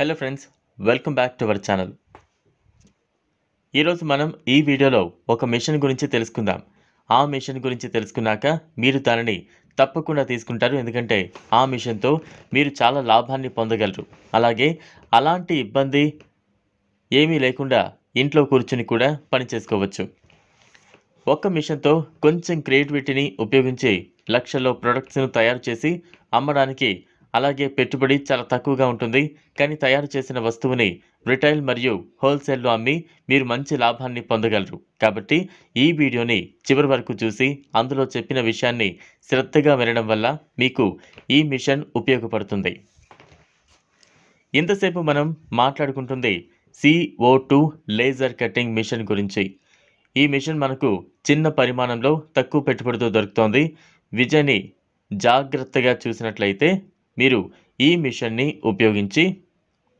hello friends welcome back to our channel ఈరోజు మనం ఈ వీడియోలో ఒక మిషన్ గురించి తెలుసుకుందాం ఆ మిషన్ గురించి తెలుసుకున్నాక మీరు దానిని తప్పకుండా తీసుకుంటారు ఎందుకంటే ఆ మిషన్తో మీరు చాలా లాభాన్ని పొందగలరు అలాగే అలాంటి ఇబ్బంది ఏమీ లేకుండా ఇంట్లో కూర్చుని కూడా పని చేసుకోవచ్చు ఒక్క మిషన్తో కొంచెం క్రియేటివిటీని ఉపయోగించి లక్షల్లో ప్రొడక్ట్స్ను తయారు చేసి అమ్మడానికి అలాగే పెట్టుబడి చాలా తక్కువగా ఉంటుంది కానీ తయారు చేసిన వస్తువుని రిటైల్ మరియు హోల్సేల్లో అమ్మి మీరు మంచి లాభాన్ని పొందగలరు కాబట్టి ఈ వీడియోని చివరి వరకు చూసి అందులో చెప్పిన విషయాన్ని శ్రద్ధగా వినడం వల్ల మీకు ఈ మిషన్ ఉపయోగపడుతుంది ఇంతసేపు మనం మాట్లాడుకుంటుంది CO two laser cutting machine గురించి ఈ మిషన్ మనకు చిన్న పరిమాణంలో తక్కువ పెట్టుబడితో దొరుకుతోంది విజయ్ని జాగ్రత్తగా చూసినట్లయితే మీరు ఈ మిషన్ని ఉపయోగించి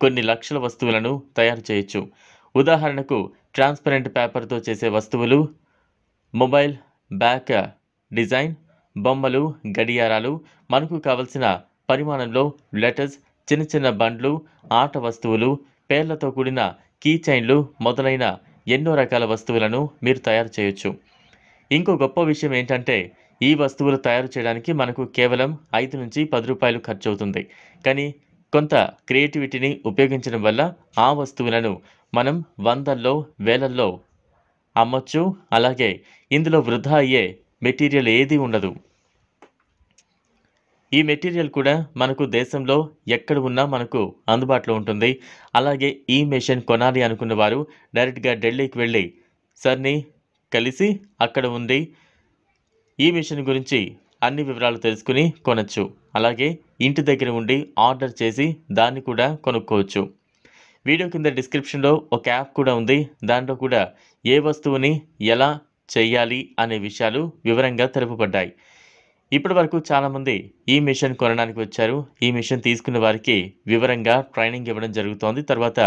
కొన్ని లక్షల వస్తువులను తయారు చేయొచ్చు ఉదాహరణకు ట్రాన్స్పరెంట్ పేపర్తో చేసే వస్తువులు మొబైల్ బ్యాక్ డిజైన్ బొమ్మలు గడియారాలు మనకు కావలసిన పరిమాణంలో లెటర్స్ చిన్న చిన్న బండ్లు ఆట వస్తువులు పేర్లతో కూడిన కీ చైన్లు మొదలైన ఎన్నో రకాల వస్తువులను మీరు తయారు చేయొచ్చు ఇంకో గొప్ప విషయం ఏంటంటే ఈ వస్తువులు తయారు చేయడానికి మనకు కేవలం ఐదు నుంచి పది రూపాయలు ఖర్చు అవుతుంది కానీ కొంత క్రియేటివిటీని ఉపయోగించడం వల్ల ఆ వస్తువులను మనం వందల్లో వేలల్లో అమ్మొచ్చు అలాగే ఇందులో వృధా అయ్యే మెటీరియల్ ఏది ఉండదు ఈ మెటీరియల్ కూడా మనకు దేశంలో ఎక్కడ ఉన్నా మనకు అందుబాటులో ఉంటుంది అలాగే ఈ మెషిన్ కొనాలి అనుకున్న వారు డైరెక్ట్గా ఢిల్లీకి వెళ్ళి సర్ని కలిసి అక్కడ ఉంది ఈ మిషన్ గురించి అన్ని వివరాలు తెలుసుకుని కొనచ్చు అలాగే ఇంటి దగ్గర ఉండి ఆర్డర్ చేసి దాన్ని కూడా కొనుక్కోవచ్చు వీడియో కింద డిస్క్రిప్షన్లో ఒక యాప్ కూడా ఉంది దాంట్లో కూడా ఏ వస్తువుని ఎలా చేయాలి అనే విషయాలు వివరంగా తెలుపబడ్డాయి ఇప్పటి వరకు చాలామంది ఈ మిషన్ కొనడానికి వచ్చారు ఈ మిషన్ తీసుకున్న వారికి వివరంగా ట్రైనింగ్ ఇవ్వడం జరుగుతోంది తర్వాత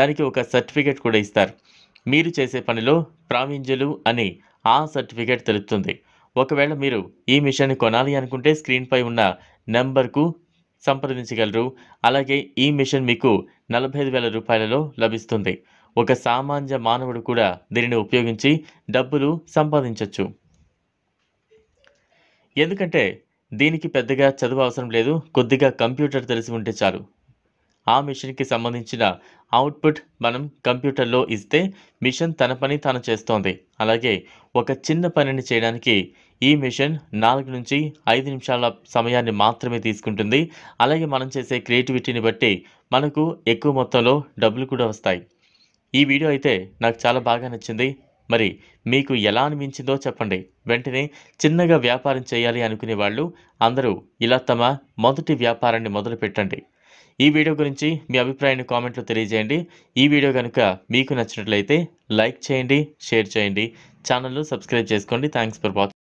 దానికి ఒక సర్టిఫికేట్ కూడా ఇస్తారు మీరు చేసే పనిలో ప్రావీణ్యులు అని ఆ సర్టిఫికేట్ తెలుపుతుంది ఒకవేళ మీరు ఈ మిషన్ కొనాలి అనుకుంటే స్క్రీన్పై ఉన్న నెంబర్కు సంప్రదించగలరు అలాగే ఈ మిషన్ మీకు నలభై ఐదు వేల రూపాయలలో లభిస్తుంది ఒక సామాన్య మానవుడు కూడా దీనిని ఉపయోగించి డబ్బులు సంపాదించవచ్చు ఎందుకంటే దీనికి పెద్దగా చదువు అవసరం లేదు కొద్దిగా కంప్యూటర్ తెలిసి ఉంటే చాలు ఆ మిషన్కి సంబంధించిన అవుట్పుట్ మనం కంప్యూటర్లో ఇస్తే మిషన్ తన పని తాను చేస్తోంది అలాగే ఒక చిన్న పనిని చేయడానికి ఈ మిషన్ నాలుగు నుంచి ఐదు నిమిషాల సమయాన్ని మాత్రమే తీసుకుంటుంది అలాగే మనం చేసే క్రియేటివిటీని బట్టి మనకు ఎక్కువ మొత్తంలో డబ్బులు కూడా వస్తాయి ఈ వీడియో అయితే నాకు చాలా బాగా నచ్చింది మరి మీకు ఎలా అనిపించిందో చెప్పండి వెంటనే చిన్నగా వ్యాపారం చేయాలి అనుకునే వాళ్ళు అందరూ ఇలా తమ మొదటి వ్యాపారాన్ని మొదలు పెట్టండి ఈ వీడియో గురించి మీ అభిప్రాయాన్ని కామెంట్లో తెలియజేయండి ఈ వీడియో కనుక మీకు నచ్చినట్లయితే లైక్ చేయండి షేర్ చేయండి ఛానల్ను సబ్స్క్రైబ్ చేసుకోండి థ్యాంక్స్ ఫర్ వాచింగ్